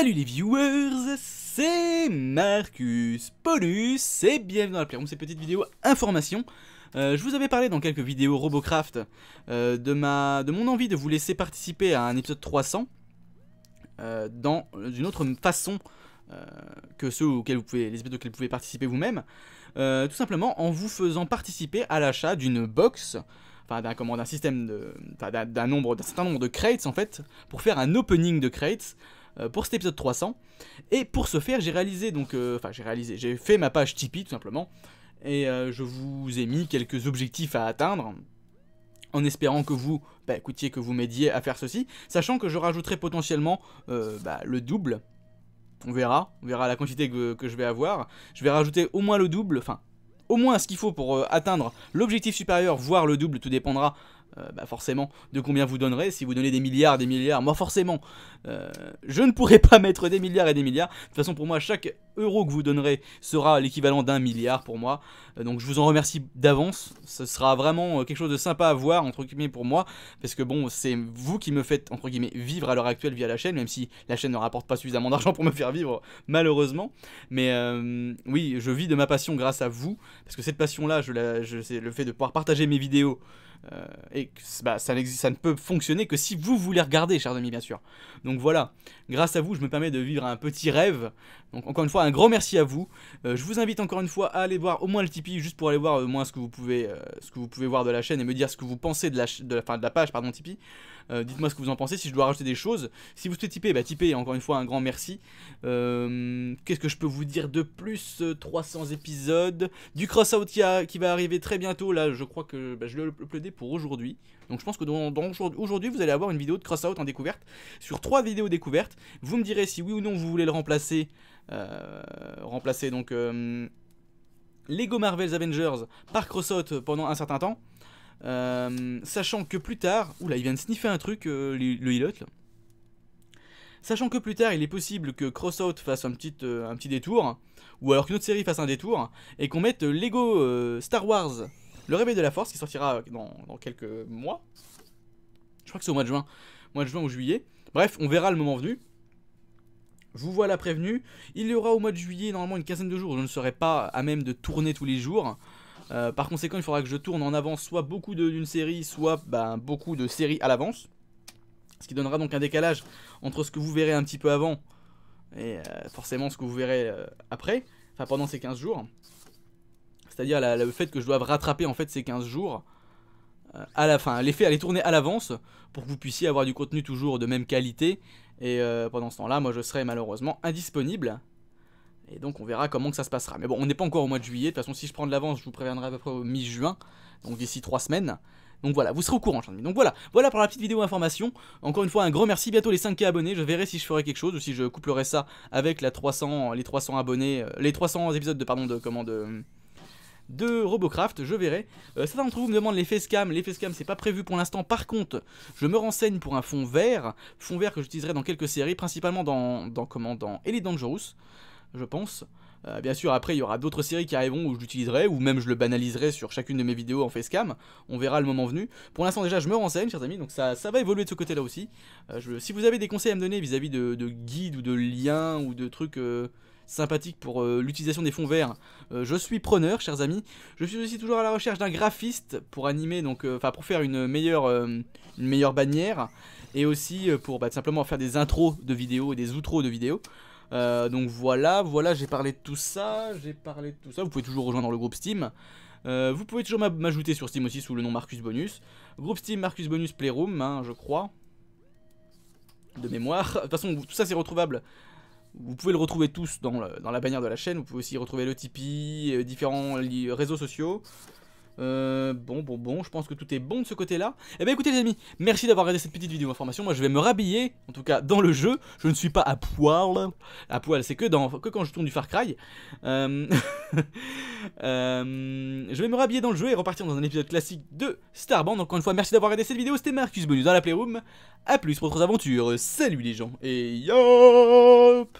Salut les viewers, c'est Marcus Polus et bienvenue dans la Playroom, ces petites vidéos information. Euh, je vous avais parlé dans quelques vidéos Robocraft euh, de, ma, de mon envie de vous laisser participer à un épisode 300 euh, dans euh, une autre façon que ceux auxquels vous pouvez, les épisodes auxquels vous pouvez participer vous-même, tout simplement en vous faisant participer à l'achat d'une box enfin d'un système d'un nombre d'un certain nombre de crates en fait pour faire un opening de crates euh, pour cet épisode 300. Et pour ce faire, j'ai réalisé, donc, euh, enfin j'ai réalisé, j'ai fait ma page Tipeee tout simplement. Et euh, je vous ai mis quelques objectifs à atteindre en espérant que vous, bah, écoutiez, que vous m'aidiez à faire ceci, sachant que je rajouterai potentiellement bah, le double. On verra, on verra la quantité que, je vais avoir. Je vais rajouter au moins le double, enfin, au moins ce qu'il faut pour atteindre l'objectif supérieur, voire le double, tout dépendra euh, bah, forcément, de combien vous donnerez. Si vous donnez des milliards, des milliards, moi forcément, euh, je ne pourrais pas mettre des milliards et des milliards. De toute façon, pour moi, chaque euro que vous donnerez sera l'équivalent d'un milliard pour moi. Euh, donc je vous en remercie d'avance. Ce sera vraiment quelque chose de sympa à voir, entre guillemets, pour moi. Parce que bon, c'est vous qui me faites, entre guillemets, vivre à l'heure actuelle via la chaîne, même si la chaîne ne rapporte pas suffisamment d'argent pour me faire vivre, malheureusement. Mais oui, je vis de ma passion grâce à vous. Parce que cette passion-là, je, je c'est le fait de pouvoir partager mes vidéos euh, et que, bah, ça, ça, ne peut fonctionner que si vous voulez regarder, chers amis, bien sûr. Donc voilà, grâce à vous, je me permets de vivre un petit rêve. Donc encore une fois, un grand merci à vous. Euh, je vous invite encore une fois à aller voir au moins le Tipeee, juste pour aller voir au euh, moins ce que vous pouvez, ce que vous pouvez voir de la chaîne et me dire ce que vous pensez de la, de de la page, pardon, Tipeee. Dites-moi ce que vous en pensez, si je dois rajouter des choses. Si vous souhaitez Tipeee bah tipez, encore une fois, un grand merci. Qu'est-ce que je peux vous dire de plus 300 épisodes. Du cross-out qui, va arriver très bientôt, là, je crois que bah, je le uploadé pour aujourd'hui. Donc je pense que dans, aujourd'hui, vous allez avoir une vidéo de Crossout en découverte sur trois vidéos découvertes. Vous me direz si oui ou non vous voulez le remplacer. Euh, remplacer donc euh, Lego Marvel's Avengers par Crossout pendant un certain temps. Euh, sachant que plus tard, oula, il vient de sniffer un truc, le, le Sachant que plus tard, il est possible que Crossout fasse un petit, un petit détour, ou alors qu'une autre série fasse un détour, et qu'on mette Lego Star Wars le Réveil de la Force qui sortira dans, quelques mois. Je crois que c'est au mois de juin. Mois de juin ou juillet. Bref, on verra le moment venu. Vous voilà prévenu. Il y aura au mois de juillet normalement une quinzaine de jours. Je ne serai pas à même de tourner tous les jours. Euh, par conséquent, il faudra que je tourne en avance soit beaucoup d'une série, soit ben, beaucoup de séries à l'avance. Ce qui donnera donc un décalage entre ce que vous verrez un petit peu avant et euh, forcément ce que vous verrez euh, après, enfin pendant ces 15 jours c'est-à-dire le fait que je doive rattraper en fait ces 15 jours euh, à la fin. L'effet, elle est tournée à l'avance pour que vous puissiez avoir du contenu toujours de même qualité. Et euh, pendant ce temps-là, moi je serai malheureusement indisponible. Et donc on verra comment que ça se passera. Mais bon, on n'est pas encore au mois de juillet. De toute façon, si je prends de l'avance, je vous préviendrai à peu près au mi-juin. Donc d'ici 3 semaines. Donc voilà, vous serez au courant, Donc voilà, voilà pour la petite vidéo information. Encore une fois, un grand merci. Bientôt les 5K abonnés. Je verrai si je ferai quelque chose ou si je couplerai ça avec la 300, les 300 abonnés, euh, les 300 épisodes de pardon de comment de de Robocraft, je verrai. ça euh, certains d'entre vous me demandent les facecam. les facecam, c'est pas prévu pour l'instant, par contre je me renseigne pour un fond vert, fond vert que j'utiliserai dans quelques séries, principalement dans, dans, comment, dans Elite Dangerous, je pense. Euh, bien sûr, après, il y aura d'autres séries qui arriveront où je l'utiliserai, ou même je le banaliserai sur chacune de mes vidéos en facecam. On verra le moment venu. Pour l'instant, déjà, je me renseigne, chers amis, donc ça, ça va évoluer de ce côté-là aussi. Euh, si vous avez des conseils à me donner vis-à-vis de, de guides ou de liens ou de trucs sympathique pour euh, l'utilisation des fonds verts, euh, je suis preneur, chers amis. Je suis aussi toujours à la recherche d'un graphiste pour animer, donc, euh, enfin, pour faire une meilleure, une meilleure bannière, et aussi pour bah, simplement faire des intros de vidéos et des outros de vidéos. donc voilà, voilà, j'ai parlé de tout ça, j'ai parlé de tout ça. Vous pouvez toujours rejoindre le groupe Steam. vous pouvez toujours m'ajouter sur Steam aussi sous le nom Marcus Bonus. Groupe Steam Marcus Bonus Playroom, hein, je crois. De mémoire. De toute façon, tout ça c'est retrouvable vous pouvez le retrouver tous dans, la bannière de la chaîne. Vous pouvez aussi retrouver le Tipeee, euh, différents réseaux sociaux. Euh, bon, bon, bon, je pense que tout est bon de ce côté-là. Eh bien écoutez les amis, merci d'avoir regardé cette petite vidéo information. Moi je vais me rhabiller, en tout cas dans le jeu. Je ne suis pas à poil. À poil, c'est que, quand je tourne du Far Cry. Euh, je vais me rhabiller dans le jeu et repartir dans un épisode classique de Starbound. Encore une fois, merci d'avoir regardé cette vidéo. C'était Marcus Bonus dans la Playroom. A plus pour d'autres aventures. Salut les gens et yop